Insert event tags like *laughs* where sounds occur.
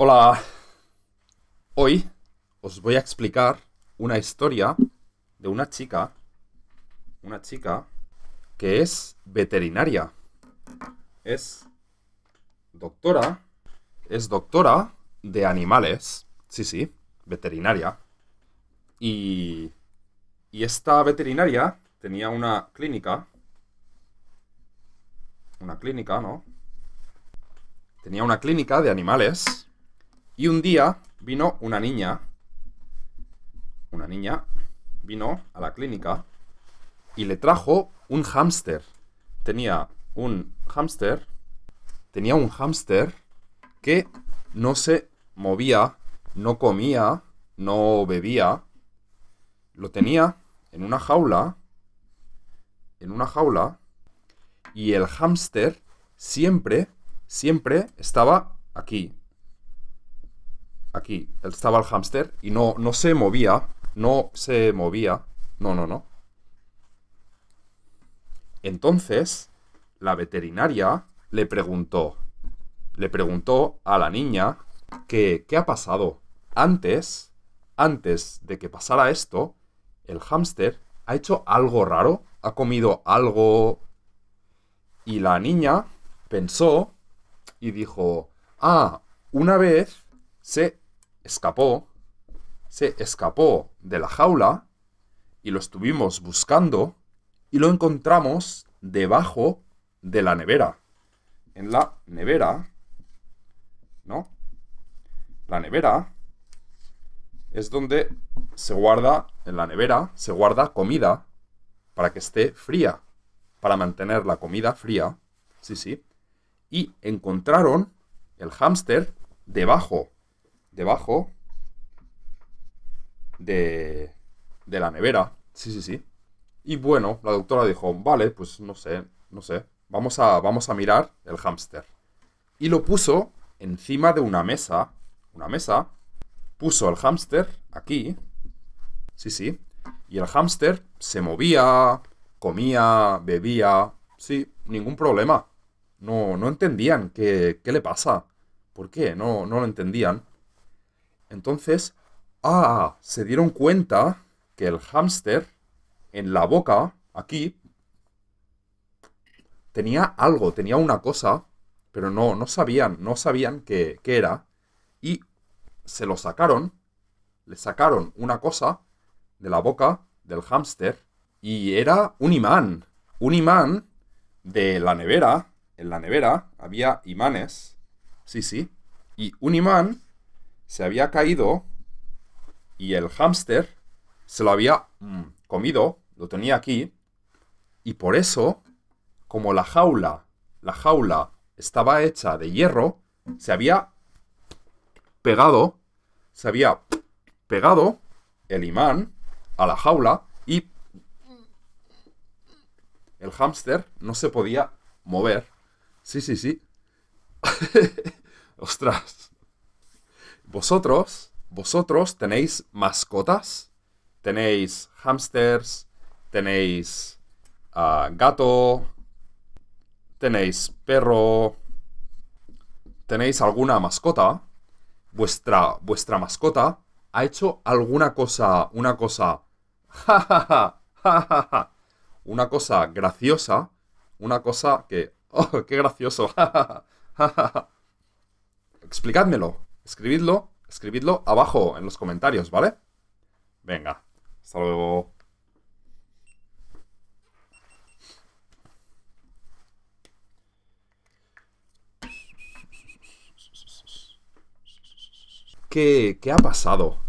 Hola. Hoy os voy a explicar una historia de una chica, una chica que es veterinaria. Es doctora, es doctora de animales. Sí, sí, veterinaria. Y y esta veterinaria tenía una clínica. Una clínica, ¿no? Tenía una clínica de animales y un día vino una niña, una niña, vino a la clínica y le trajo un hámster. Tenía un hámster, tenía un hámster que no se movía, no comía, no bebía. Lo tenía en una jaula, en una jaula, y el hámster siempre, siempre estaba aquí, aquí estaba el hámster y no, no se movía, no se movía, no, no, no. Entonces, la veterinaria le preguntó, le preguntó a la niña que qué ha pasado. Antes, antes de que pasara esto, el hámster ha hecho algo raro, ha comido algo... Y la niña pensó y dijo, ah, una vez se escapó, se escapó de la jaula y lo estuvimos buscando y lo encontramos debajo de la nevera. En la nevera, ¿no? La nevera es donde se guarda, en la nevera, se guarda comida para que esté fría, para mantener la comida fría. Sí, sí. Y encontraron el hámster debajo debajo de, la nevera. Sí, sí, sí. Y bueno, la doctora dijo, vale, pues no sé, no sé. Vamos a, vamos a mirar el hámster. Y lo puso encima de una mesa. Una mesa. Puso el hámster aquí. Sí, sí. Y el hámster se movía, comía, bebía. Sí, ningún problema. No, no entendían qué, qué le pasa. ¿Por qué? No, no lo entendían. Entonces, ah, se dieron cuenta que el hámster en la boca, aquí, tenía algo, tenía una cosa, pero no, no sabían, no sabían qué, qué era. Y se lo sacaron, le sacaron una cosa de la boca del hámster y era un imán, un imán de la nevera. En la nevera había imanes, sí, sí, y un imán se había caído y el hámster se lo había mm, comido, lo tenía aquí, y por eso, como la jaula, la jaula estaba hecha de hierro, se había pegado, se había pegado el imán a la jaula y el hámster no se podía mover. Sí, sí, sí. *laughs* Ostras. Vosotros, vosotros tenéis mascotas, tenéis hamsters, tenéis ah, gato, tenéis perro, tenéis alguna mascota, vuestra, vuestra mascota ha hecho alguna cosa, una cosa, *laughs* una cosa graciosa, una cosa que, *laughs* oh, qué gracioso, *laughs* explicádmelo, Escribidlo, escribidlo abajo en los comentarios, ¿vale? Venga, hasta luego. ¿Qué, ¿Qué ha pasado?